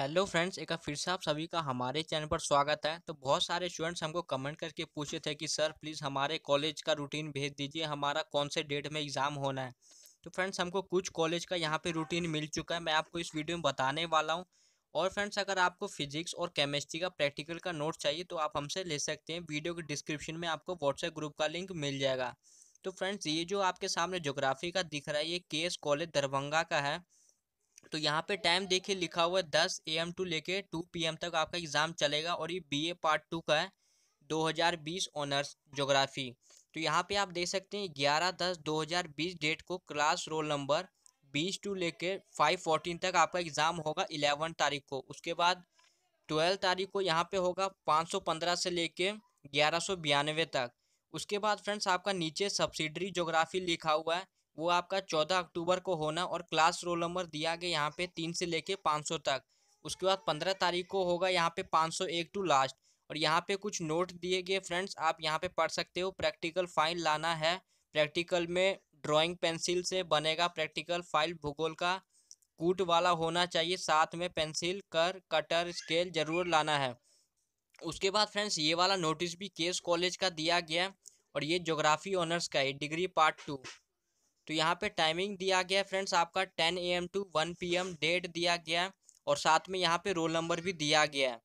hello friends एक फिर से आप सभी का हमारे चैनल पर स्वागत है तो बहुत सारे स्टूडेंट्स हमको कमेंट करके पूछे थे कि सर प्लीज़ हमारे कॉलेज का रूटीन भेज दीजिए हमारा कौन से डेट में एग्ज़ाम होना है तो फ्रेंड्स हमको कुछ कॉलेज का यहाँ पे रूटीन मिल चुका है मैं आपको इस वीडियो में बताने वाला हूँ और फ्रेंड्स अगर आपको फिजिक्स और केमिस्ट्री का प्रैक्टिकल का नोट चाहिए तो आप हमसे ले सकते हैं वीडियो के डिस्क्रिप्शन में आपको व्हाट्सएप ग्रुप का लिंक मिल जाएगा तो फ्रेंड्स ये जो आपके सामने जोग्राफी का दिख रहा है ये के कॉलेज दरभंगा का है तो यहाँ पे टाइम देखिए लिखा हुआ है दस ए एम टू लेके टू पी एम तक आपका एग्ज़ाम चलेगा और ये बी ए पार्ट टू का है 2020 ऑनर्स जोग्राफ़ी तो यहाँ पे आप देख सकते हैं ग्यारह दस 2020 डेट को क्लास रोल नंबर बीस टू लेके फाइव फोर्टीन तक आपका एग्ज़ाम होगा इलेवन तारीख को उसके बाद ट्वेल्थ तारीख को यहाँ पे होगा पाँच सौ पंद्रह से लेके ग्यारह सौ बयानवे तक उसके बाद फ्रेंड्स आपका नीचे सब्सिडरी जोग्राफ़ी लिखा हुआ है वो आपका चौदह अक्टूबर को होना और क्लास रोल नंबर दिया गया यहाँ पे तीन से लेके पाँच सौ तक उसके बाद पंद्रह तारीख को होगा यहाँ पे पाँच सौ एक टू लास्ट और यहाँ पे कुछ नोट दिए गए फ्रेंड्स आप यहाँ पे पढ़ सकते हो प्रैक्टिकल फाइल लाना है प्रैक्टिकल में ड्राइंग पेंसिल से बनेगा प्रैक्टिकल फाइल भूगोल का कूट वाला होना चाहिए साथ में पेंसिल कर कटर स्केल जरूर लाना है उसके बाद फ्रेंड्स ये वाला नोटिस भी केस कॉलेज का दिया गया और ये जोग्राफी ऑनर्स का है डिग्री पार्ट टू तो यहाँ पे टाइमिंग दिया गया है फ्रेंड्स आपका ten A M to one P M date दिया गया है और साथ में यहाँ पे रोल नंबर भी दिया गया है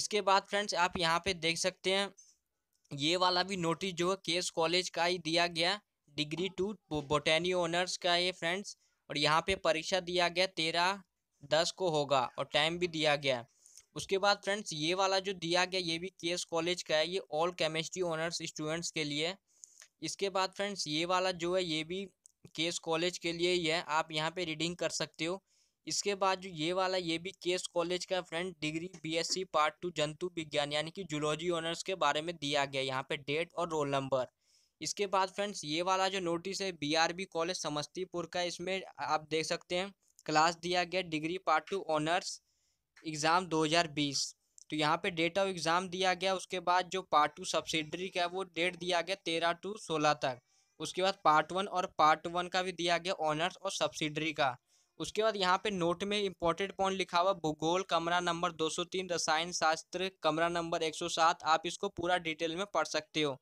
इसके बाद फ्रेंड्स आप यहाँ पे देख सकते हैं ये वाला भी नोटिस जो है केस कॉलेज का ही दिया गया डिग्री टू बोटेनी ऑनर्स का ये फ्रेंड्स और यहाँ पे परीक्षा दिया गया तेरह दस को होगा और टाइम भी दिया गया उसके बाद फ्रेंड्स ये वाला जो दिया गया ये भी केस कॉलेज का है ये ऑल केमिस्ट्री ऑनर्स स्टूडेंट्स के लिए इसके बाद फ्रेंड्स ये वाला जो है ये भी केस कॉलेज के लिए ही है आप यहाँ पे रीडिंग कर सकते हो इसके बाद जो ये वाला ये भी केस कॉलेज का friend degree BSc part two जंतु विज्ञान यानी कि जूलॉजी ऑनर्स के बारे में दिया गया यहाँ पे डेट और रोल नंबर इसके बाद फ्रेंड्स ये वाला जो नोटिस है बीआरबी कॉलेज समस्तीपुर का इसमें आप देख सकते हैं क्लास दिया गया degree part two honours exam दो तो यहाँ पर डेट ऑफ एग्ज़ाम दिया गया उसके बाद जो पार्ट टू सब्सिडरी का वो डेट दिया गया तेरह टू सोलह तक उसके बाद पार्ट वन और पार्ट वन का भी दिया गया ऑनर्स और सब्सिडरी का उसके बाद यहाँ पे नोट में इम्पोर्टेंट पॉइंट लिखा हुआ भूगोल कमरा नंबर 203 रसायन शास्त्र कमरा नंबर 107 आप इसको पूरा डिटेल में पढ़ सकते हो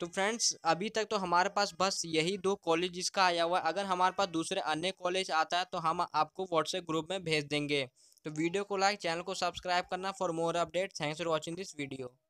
तो फ्रेंड्स अभी तक तो हमारे पास बस यही दो कॉलेज का आया हुआ है अगर हमारे पास दूसरे अन्य कॉलेज आता है तो हम आपको व्हाट्सएप ग्रुप में भेज देंगे तो वीडियो को लाइक चैनल को सब्सक्राइब करना for more update thanks for watching this video